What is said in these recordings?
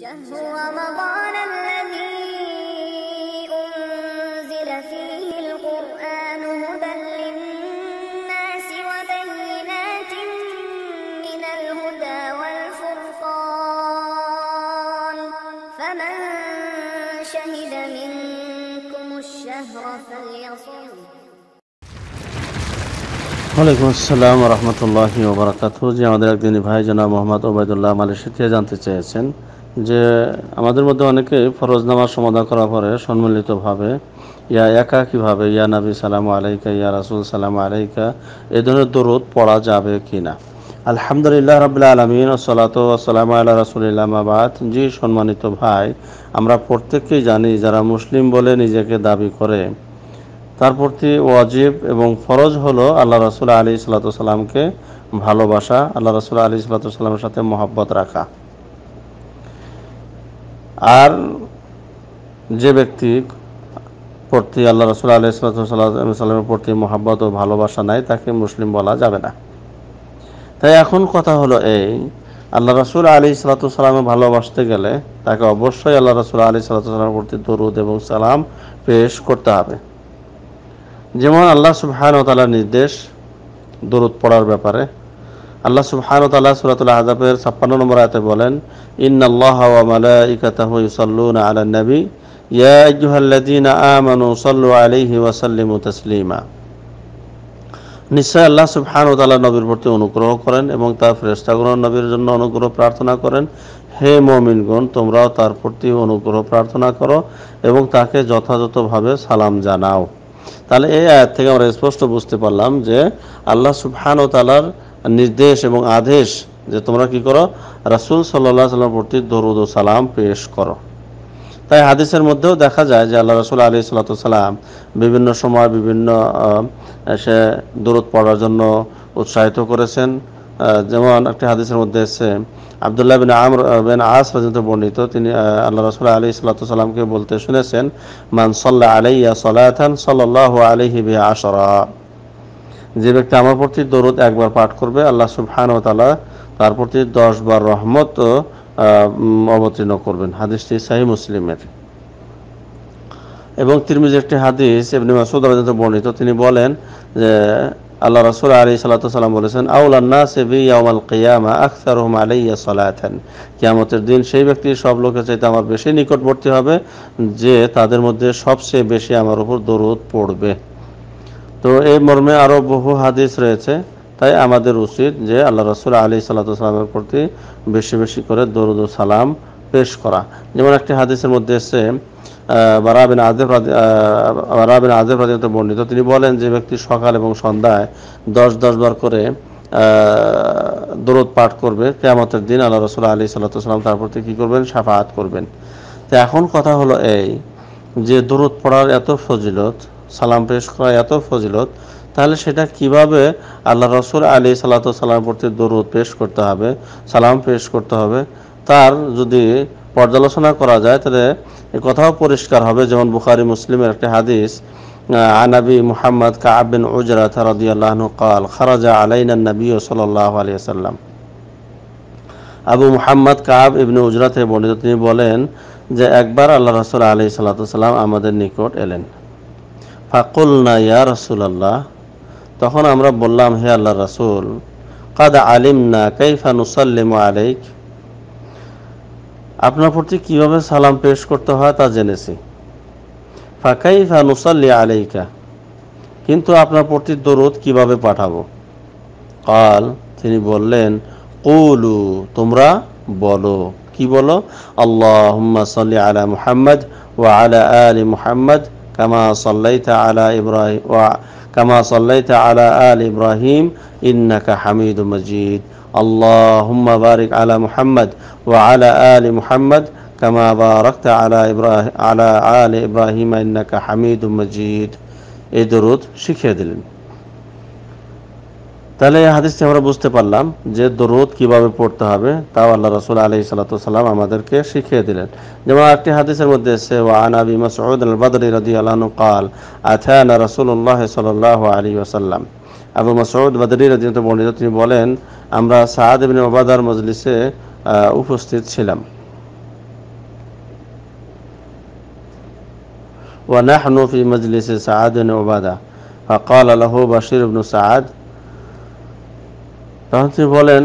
شهر رمضان الذي أنزل فيه القرآن هدى للناس وبينات من الهدى والفرقان فمن شهد منكم الشهر فليصم ওয়ালাইকুম আসসালাম রহমতুল্লাহ ওবরাকাত যে যে আমাদের মধ্যে অনেকে ফরজ নামাজ সমাধা করার পরে সম্মিলিতভাবে ইয়া একা কীভাবে ইয়া নাবি সালাম আলাইকা ইয়া রাসুল সালাম আলাইকা এ ধরনের দরদ পড়া যাবে কি না আলহামদুলিল্লাহ রবিল্লা আলমিন ওসলাত আল্লাহ রসুলিল্লাহ আবাদ জি সম্মানিত ভাই আমরা প্রত্যেককেই জানি যারা মুসলিম বলে নিজেকে দাবি করে তার প্রতি ওয়াজিব এবং ফরজ হলো আল্লাহ রসুল্লাহ আলী সাল্লাতামকে ভালোবাসা আল্লাহ রসুল্লাহ আলী সাল্লামের সাথে মহব্বত রাখা আর যে ব্যক্তি প্রতি আল্লাহ রসুল আলি প্রতি মোহাব্বত ও ভালোবাসা নাই তাকে মুসলিম বলা যাবে না তাই এখন কথা হলো এই আল্লাহ রসুল আলী সালাতামে ভালোবাসতে গেলে তাকে অবশ্যই আল্লাহ রসুল আলী সালাতামের প্রতি দরুদ এবং সালাম পেশ করতে হবে যেমন আল্লাহ সুবহান ও তালার নির্দেশ দরুদ পড়ার ব্যাপারে আল্লাহ সুবহান তাল্লাহ সুরাতুল আহজাবের ছাপ্পান্ন নম্বর আয়তে বলেন ইন আল্লাহ মালাইকাতাহু ইউসাল্লুনা আলান নবী ইয়া আইয়ুহাল্লাযীনা আমানু সাল্লু আলাইহি ওয়া নিশ্চয় আল্লাহ সুবহান ও তাআলা নবীর প্রতি অনুগ্রহ করেন এবং তার ফেরেশতাগণ নবীর জন্য অনুগ্রহ প্রার্থনা করেন হে মুমিনগণ তোমরাও তার প্রতি অনুগ্রহ প্রার্থনা করো এবং তাকে যথাযথভাবে সালাম জানাও তাহলে এই আয়াত থেকে আমরা স্পষ্ট বুঝতে পারলাম যে আল্লাহ সুফহান ও তাআলার নির্দেশ এবং আদেশ যে তোমরা কি করো রাসুল সাল্লাহ সাল্লাম প্রতি দরুদ ও সালাম পেশ করো তাই হাদিসের মধ্যেও দেখা যায় যে আল্লাহ রসুল আলী সাল্লাম বিভিন্ন সময় বিভিন্ন সে দূরত পড়ার জন্য উৎসাহিত করেছেন যেমন একটি হাদিসের মধ্যে এসে আবদুল্লাহ বিন আম বিন আস পর্যন্ত বর্ণিত তিনি আল্লাহ রসুল আলী সাল্লামকে বলতে শুনেছেন মান সাল্লাহ আলাইয়া সাল্লাহ আলহি বি আশরা যে ব্যক্তি আমার প্রতি দরদ একবার পাঠ করবে আল্লাহ সুবহান তালা তার প্রতি দশ বার রহমত অবতীর্ণ করবেন হাদিসটি সাহি মুসলিমের এবং তিরমিজ একটি হাদিস এমনি মাসুদ রাজন্ত বর্ণিত তিনি বলেন যে আল্লাহ রসুল আলী সাল্লাম বলেছেন আউলান্না সেবি ইয়ামাল কিয়ামা আখতার রহম ইয়া সলায়াতেন কিয়ামতের দিন সেই ব্যক্তি সব লোকের চাইতে আমার বেশি নিকটবর্তী হবে যে তাদের মধ্যে সবচেয়ে বেশি আমার উপর দরদ পড়বে তো এই মর্মে আরও বহু হাদিস রয়েছে তাই আমাদের উচিত যে আল্লাহ রসুল আলী সাল্লাহামের প্রতি বেশি বেশি করে দরুদ সালাম পেশ করা যেমন একটি হাদিসের মধ্যে এসে বারাবিন আজেফ বারাবিন আজেব বর্ণিত তিনি বলেন যে ব্যক্তি সকাল এবং সন্ধ্যায় দশ দশ বার করে দরদ পাঠ করবে কেয়ামতের দিন আল্লাহ রসুল আলী সাল্লাম তার প্রতি কী করবেন সাফাহাত করবেন তো এখন কথা হলো এই যে দরদ পড়ার এত ফজিলত সালাম পেশ করা এত ফজিলত তাহলে সেটা কিভাবে আল্লাহ রসুল আলী সালাত সালাম প্রতি দরুদ পেশ করতে হবে সালাম পেশ করতে হবে তার যদি পর্যালোচনা করা যায় তাহলে এ কথাও পরিষ্কার হবে যেমন বুখারি মুসলিমের একটি হাদিস আনাবি মুহাম্মদ কাবিন উজরা থারদি আল্লাহনু কাল খারাজা আলাইনা নবী সাল্লাহ আলিয়া সাল্লাম আবু মুহাম্মদ কাব ইবনে উজরাতে বর্ণিত তিনি বলেন যে একবার আল্লাহ রসুল আলি সাল্লা সাল্লাম আমাদের নিকট এলেন ফাকুলনা ইয়া আল্লাহ তখন আমরা বললাম হে আল্লাহ রাসুল কাদ আলিম না কাইফা নুসাল্লিম আলাইক আপনার প্রতি কীভাবে সালাম পেশ করতে হয় তা জেনেছি ফাকাইফা নুসাল্লি আলাইকা কিন্তু আপনার প্রতি দরদ কিভাবে পাঠাবো কাল তিনি বললেন কৌলু তোমরা বলো কি বলো আল্লাহ সাল্লি আলা মুহাম্মদ ওয়া আলা আলী মুহাম্মদ كما صليت على إبراهيم كما صليت على آل إبراهيم إنك حميد مجيد اللهم بارك على محمد وعلى آل محمد كما باركت على إبراهيم على آل إبراهيم إنك حميد مجيد এই দরুদ তাহলে এই হাদিসটি আমরা বুঝতে পারলাম যে দরুদ কিভাবে পড়তে হবে তাও আল্লাহ রসুল আলি সালাতাম আমাদেরকে শিখিয়ে দিলেন যেমন একটি হাদিসের মধ্যে এসে ওয়ান আবি মাসউদ আল বদরি রদি আলানু কাল আথানা রসুল্লাহ সাল্লাহ আলী ওসাল্লাম আবু মাসউদ বদরি রাজি বর্ণিত তিনি বলেন আমরা সাদ ইবিন ওবাদার মজলিসে উপস্থিত ছিলাম ونحن في مجلس سعد بن ওবাদা فقال له بشير بن سعد বলেন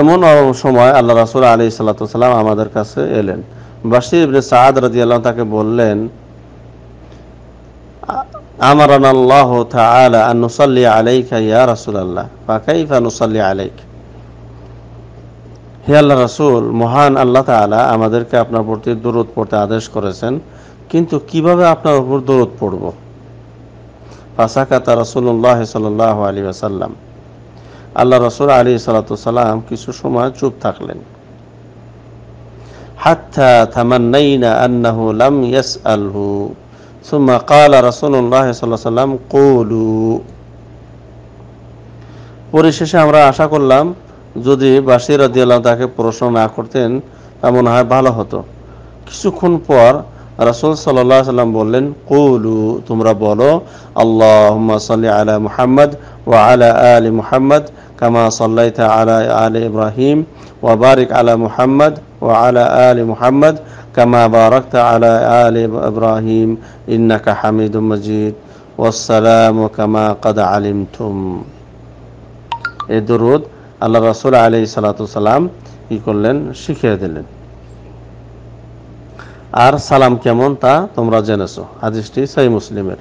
এমন সময় আল্লাহ রাসুল আলী সাল্লাতাম আমাদের কাছে এলেন বাসি ইবনে সাদ রাজি আল্লাহ তাকে বললেন আল্লাহ নুসাল্লি ইয়া নুসাল্লি আলাইক হে আল্লাহ রাসূল মহান আল্লাহ তাআলা আমাদেরকে আপনার প্রতি দরুদ পড়তে আদেশ করেছেন কিন্তু কিভাবে আপনার উপর দূরত পড়ব ফাসাকাতা রাসূলুল্লাহ সাল্লাল্লাহু আলী ওয়াসাল্লাম আল্লাহ রসুল আলী সালাতাম কিছু সময় চুপ থাকলেন পরিশেষে আমরা আশা করলাম যদি বাসির তাকে প্রশ্ন না করতেন তা মনে হয় ভালো হতো কিছুক্ষণ পর رسول صلى الله عليه وسلم بولن قولوا تمرا بولو اللهم صل على محمد وعلى آل محمد كما صليت على آل إبراهيم وبارك على محمد وعلى آل محمد كما باركت على آل إبراهيم إنك حميد مجيد والسلام كما قد علمتم الدرود على الرسول عليه الصلاة والسلام يقولن شكرا আর সালাম কেমন তা তোমরা জেনেছ হাদিসটি সাই মুসলিমের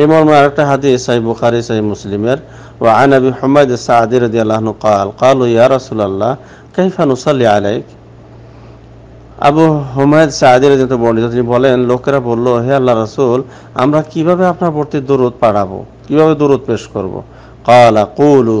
এই মর্মে আরেকটা হাদিস সাই বুখারি সাই মুসলিমের ও আনবি হমাদ সাদি রদি আল্লাহনু কাল কাল ইয়া রসুল্লাহ কাইফা নুসাল্লি আলাইক আবু হুমায়দ সাহাদির যেটা বর্ণিত তিনি বলেন লোকেরা বলল হে আল্লাহ রাসুল আমরা কিভাবে আপনার প্রতি দূরত পাঠাবো কিভাবে দূরত পেশ করব কালা কুলু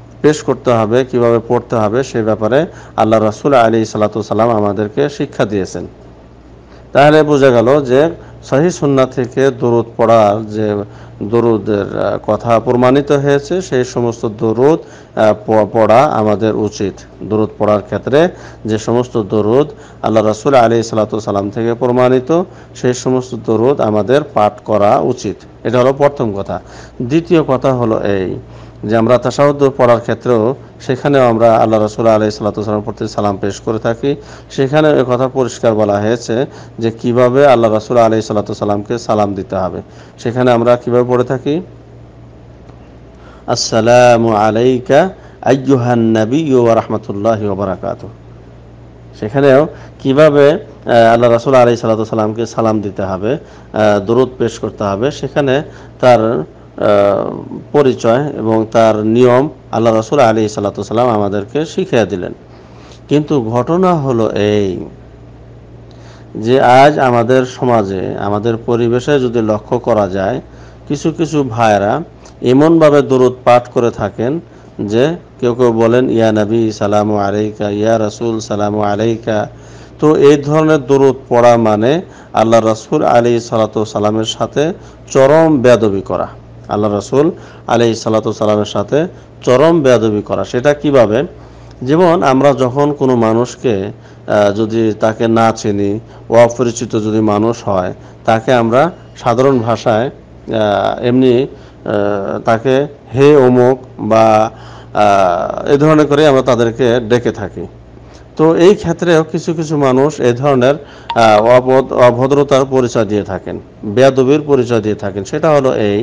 পেশ করতে হবে কিভাবে পড়তে হবে সে ব্যাপারে আল্লাহ রাসুল আলী সালাম আমাদেরকে শিক্ষা দিয়েছেন তাহলে বোঝা গেল যে সহি সুন্না থেকে দরুদ পড়ার যে দরুদের কথা প্রমাণিত হয়েছে সেই সমস্ত দরুদ পড়া আমাদের উচিত দরুদ পড়ার ক্ষেত্রে যে সমস্ত দরুদ আল্লাহ রাসুল আলী সালাম থেকে প্রমাণিত সেই সমস্ত দরুদ আমাদের পাঠ করা উচিত এটা হলো প্রথম কথা দ্বিতীয় কথা হলো এই যে আমরা তাসাউদ্দ পড়ার ক্ষেত্রেও সেখানেও আমরা আল্লাহ রসুল আলাই সাল্লাতাম প্রতি সালাম পেশ করে থাকি সেখানে এ কথা পরিষ্কার বলা হয়েছে যে কিভাবে আল্লাহ রসুল সাল্লা সাল্লাতামকে সালাম দিতে হবে সেখানে আমরা কিভাবে পড়ে থাকি আসসালামু আলাইকা আয়ুহান নবী ও রহমতুল্লাহ বারাকাত সেখানেও কিভাবে আল্লাহ রাসুল আলাই সাল্লাহ সাল্লামকে সালাম দিতে হবে দরুদ পেশ করতে হবে সেখানে তার পরিচয় এবং তার নিয়ম আল্লাহ রসুল আলী সাল্লাম আমাদেরকে শিখিয়ে দিলেন কিন্তু ঘটনা হলো এই যে আজ আমাদের সমাজে আমাদের পরিবেশে যদি লক্ষ্য করা যায় কিছু কিছু ভাইরা এমনভাবে দরুদ পাঠ করে থাকেন যে কেউ কেউ বলেন ইয়া নবী সালাম আলাইকা ইয়া রসুল সালাম আলাইকা তো এই ধরনের দরুদ পড়া মানে আল্লাহ রসুল আলী সালাতামের সাথে চরম বেদবি করা আল্লাহ রসুল আলি সালাতামের সাথে চরম বেয়াদবি করা সেটা কিভাবে যেমন আমরা যখন কোনো মানুষকে যদি তাকে না চিনি অপরিচিত যদি মানুষ হয় তাকে আমরা সাধারণ ভাষায় এমনি তাকে হে অমুক বা এ ধরনের করে আমরা তাদেরকে ডেকে থাকি তো এই ক্ষেত্রেও কিছু কিছু মানুষ এ ধরনের অভদ্রতার পরিচয় দিয়ে থাকেন বেয়াদবির পরিচয় দিয়ে থাকেন সেটা হলো এই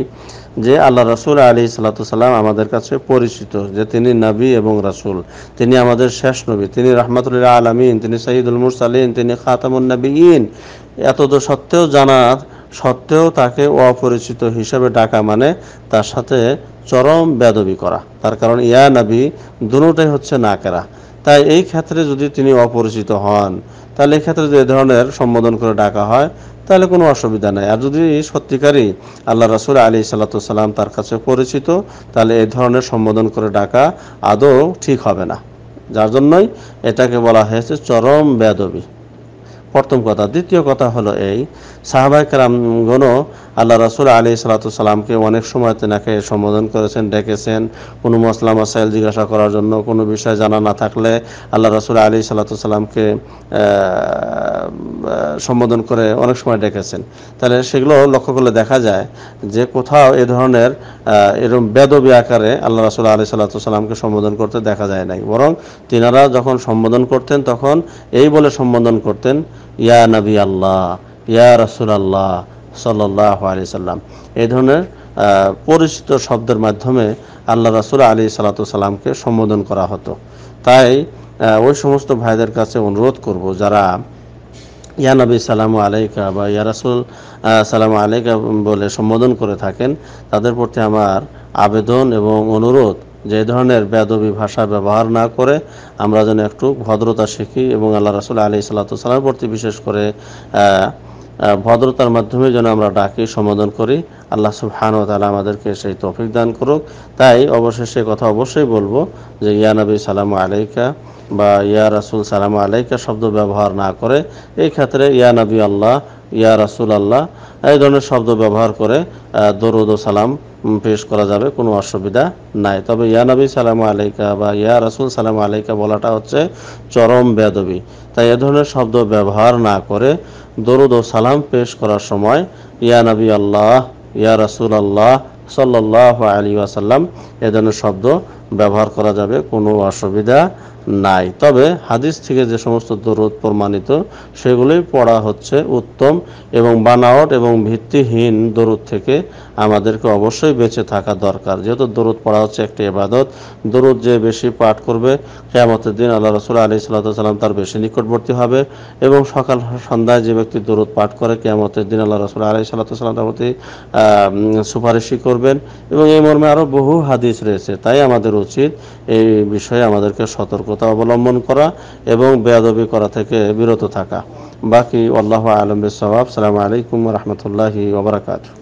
যে আল্লাহ রাসুল আলী সাল্লাম আমাদের কাছে পরিচিত যে তিনি নবী এবং রাসুল তিনি আমাদের শেষ নবী তিনি রহমতুল্লাহ আলমিন তিনি সঈদুল মুরসালিন তিনি খাতামুন এত তো সত্ত্বেও জানা সত্ত্বেও তাকে অপরিচিত হিসেবে ডাকা মানে তার সাথে চরম বেদবি করা তার কারণ ইয়া নবী দুটাই হচ্ছে নাকেরা তাই এই ক্ষেত্রে যদি তিনি অপরিচিত হন তাহলে এই ক্ষেত্রে যে ধরনের সম্বোধন করে ডাকা হয় তাহলে কোনো অসুবিধা নাই আর যদি সত্যিকারই আল্লাহ রাসুল আলী সাল্লাম তার কাছে পরিচিত তাহলে এই ধরনের সম্বোধন করে ডাকা আদৌ ঠিক হবে না যার জন্যই এটাকে বলা হয়েছে চরম বেদবী প্রথম কথা দ্বিতীয় কথা হলো এই সাহাবাই গণ আল্লাহ রাসুল আলী সালাতামকে অনেক সময় তেনাকে সম্বোধন করেছেন ডেকেছেন কোনো মশলা মাসাইল জিজ্ঞাসা করার জন্য কোনো বিষয় জানা না থাকলে আল্লাহ রাসুল আলী সালাতামকে সম্বোধন করে অনেক সময় ডেকেছেন তাহলে সেগুলো লক্ষ্য করলে দেখা যায় যে কোথাও এ ধরনের এরকম বেদবী আকারে আল্লাহ রাসুল আলী সাল্লাতামকে সম্বোধন করতে দেখা যায় নাই বরং তিনারা যখন সম্বোধন করতেন তখন এই বলে সম্বোধন করতেন ইয়া নবী আল্লাহ ইয়া রসুল আল্লাহ সাল্লাহ আলি সাল্লাম এই ধরনের পরিচিত শব্দের মাধ্যমে আল্লাহ রসুল আলী সাল্লামকে সম্বোধন করা হতো তাই ওই সমস্ত ভাইদের কাছে অনুরোধ করব যারা ইয়া নবী সালাম আলাইকা বা ইয়া রসুল সালাম আলাইকা বলে সম্বোধন করে থাকেন তাদের প্রতি আমার আবেদন এবং অনুরোধ যে ধরনের বেদবী ভাষা ব্যবহার না করে আমরা যেন একটু ভদ্রতা শিখি এবং আল্লাহ রাসুল আলি সাল্লা সাল্লামের প্রতি বিশেষ করে ভদ্রতার মাধ্যমে যেন আমরা ডাকি সম্বোধন করি আল্লাহ ও তালা আমাদেরকে সেই তফিক দান করুক তাই অবশেষে কথা অবশ্যই বলবো যে ইয়া নবী সালাম আলাইকা বা ইয়া রাসুল সালাম আলাইকা শব্দ ব্যবহার না করে এই ক্ষেত্রে ইয়া নবী আল্লাহ ইয়া রাসুল আল্লাহ এই ধরনের শব্দ ব্যবহার করে দরুদ ও সালাম পেশ করা যাবে কোনো অসুবিধা নাই তবে ইয়া নবী সালাম আলাইকা বা ইয়া রাসুল সালাম আলাইকা বলাটা হচ্ছে চরম বেদবি তাই এ ধরনের শব্দ ব্যবহার না করে দরুদ ও সালাম পেশ করার সময় ইয়া নবী আল্লাহ ইয়া রাসুল আল্লাহ সাল্লাহ আলী আসাল্লাম এ ধরনের শব্দ ব্যবহার করা যাবে কোনো অসুবিধা নাই তবে হাদিস থেকে যে সমস্ত দরদ প্রমাণিত সেগুলি পড়া হচ্ছে উত্তম এবং বানাওয়ট এবং ভিত্তিহীন দরদ থেকে আমাদেরকে অবশ্যই বেঁচে থাকা দরকার যেহেতু দরদ পড়া হচ্ছে একটি এবাদত দরদ যে বেশি পাঠ করবে কেয়ামতের দিন আল্লাহ রসুল আলী সাল্লাম তার বেশি নিকটবর্তী হবে এবং সকাল সন্ধ্যায় যে ব্যক্তি দরদ পাঠ করে কেয়ামতের দিন আল্লাহ রসুল আলী সাল্লাম তার প্রতি সুপারিশই করবেন এবং এই মর্মে আরও বহু হাদিস রয়েছে তাই আমাদের উচিত এই বিষয়ে আমাদেরকে সতর্ক সতর্কতা অবলম্বন করা এবং বেয়াদবি করা থেকে বিরত থাকা বাকি আল্লাহ আলম সবাব সালামু আলাইকুম রহমতুল্লাহি ওবরাকাতু